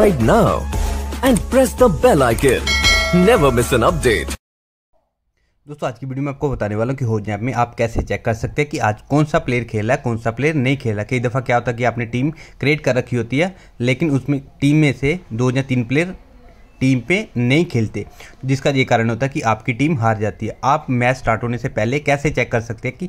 right now and press the bell icon. Never miss an update. दोस्तों आज की video में आपको बताने वाला हूँ कि होजनैप में आप कैसे चेक कर सकते हैं कि आज कौन सा प्लेयर खेला है कौन सा प्लेयर नहीं खेला कई दफ़ा क्या होता है कि आपने टीम क्रिएट कर रखी होती है लेकिन उसमें टीम में से दो या तीन प्लेयर टीम पे नहीं खेलते जिसका ये कारण होता है कि आपकी टीम हार जाती है आप मैच स्टार्ट होने से पहले कैसे चेक कर सकते हैं कि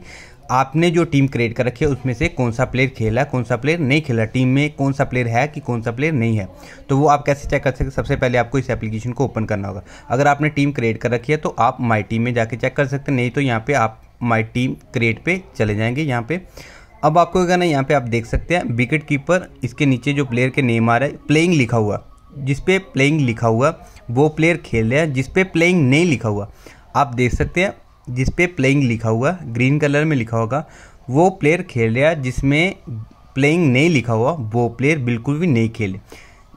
आपने जो टीम क्रिएट कर रखी है उसमें से कौन सा प्लेयर खेला कौन सा प्लेयर नहीं खेला टीम में कौन सा प्लेयर है कि कौन सा प्लेयर नहीं है तो वो आप कैसे चेक कर सकते सबसे पहले आपको इस एप्लीकेशन को ओपन करना होगा अगर आपने टीम क्रिएट कर रखी है तो आप माई टीम में जाके चेक कर सकते नहीं तो यहाँ पर आप माई टीम क्रिएट पर चले जाएंगे यहाँ पे अब आपको क्या करना है यहाँ पे आप देख सकते हैं विकेट कीपर इसके नीचे जो प्लेयर के नेम आ रहा है प्लेइंग लिखा हुआ जिस पे प्लेइंग लिखा हुआ वो प्लेयर खेल रहे हैं जिस पे प्लेइंग नहीं लिखा हुआ आप देख सकते हैं जिस पे प्लेइंग लिखा हुआ ग्रीन कलर में लिखा होगा वो प्लेयर खेल रहा जिसमें प्लेइंग नहीं लिखा हुआ वो प्लेयर बिल्कुल भी नहीं खेले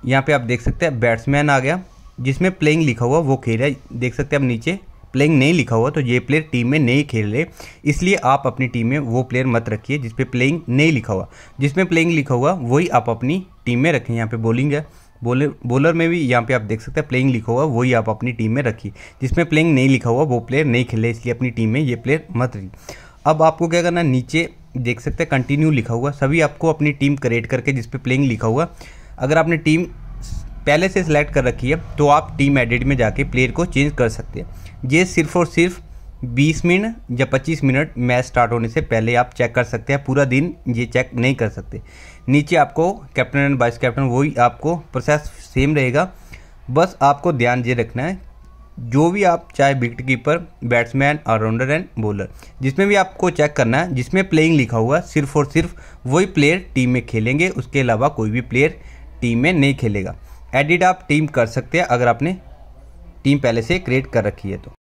यहाँ पे आप देख सकते हैं बैट्समैन आ गया जिसमें प्लेइंग लिखा हुआ वो खेल रहा है देख सकते हैं आप नीचे प्लेइंग नहीं लिखा हुआ तो ये प्लेयर टीम में नहीं खेल रहे इसलिए आप अपनी टीम में वो प्लेयर मत रखिए जिसपे प्लेइंग नहीं लिखा हुआ जिसमें प्लेइंग लिखा हुआ वही आप अपनी टीम में रखें यहाँ पे बॉलिंग है बोलर बॉलर में भी यहाँ पे आप देख सकते हैं प्लेइंग लिखा हुआ वही आप अपनी टीम में रखिए जिसमें प्लेइंग नहीं लिखा हुआ वो प्लेयर नहीं खेले इसलिए अपनी टीम में ये प्लेयर मत रही अब आपको क्या करना नीचे देख सकते हैं कंटिन्यू लिखा हुआ सभी आपको अपनी टीम क्रिएट करके जिसपे प्लेइंग लिखा हुआ अगर आपने टीम पहले से सिलेक्ट कर रखी है तो आप टीम एडिट में जाके प्लेयर को चेंज कर सकते हैं ये सिर्फ और सिर्फ 20 मिनट या 25 मिनट मैच स्टार्ट होने से पहले आप चेक कर सकते हैं पूरा दिन ये चेक नहीं कर सकते नीचे आपको कैप्टन एंड वाइस कैप्टन वही आपको प्रोसेस सेम रहेगा बस आपको ध्यान ये रखना है जो भी आप चाहे wicket keeper batsman allrounder and bowler जिसमें भी आपको चेक करना है जिसमें प्लेइंग लिखा हुआ सिर्फ और सिर्फ वही प्लेयर टीम में खेलेंगे उसके अलावा कोई भी प्लेयर टीम में नहीं खेलेगा एडिट आप टीम कर सकते हैं अगर आपने टीम पहले से क्रिएट कर रखी है तो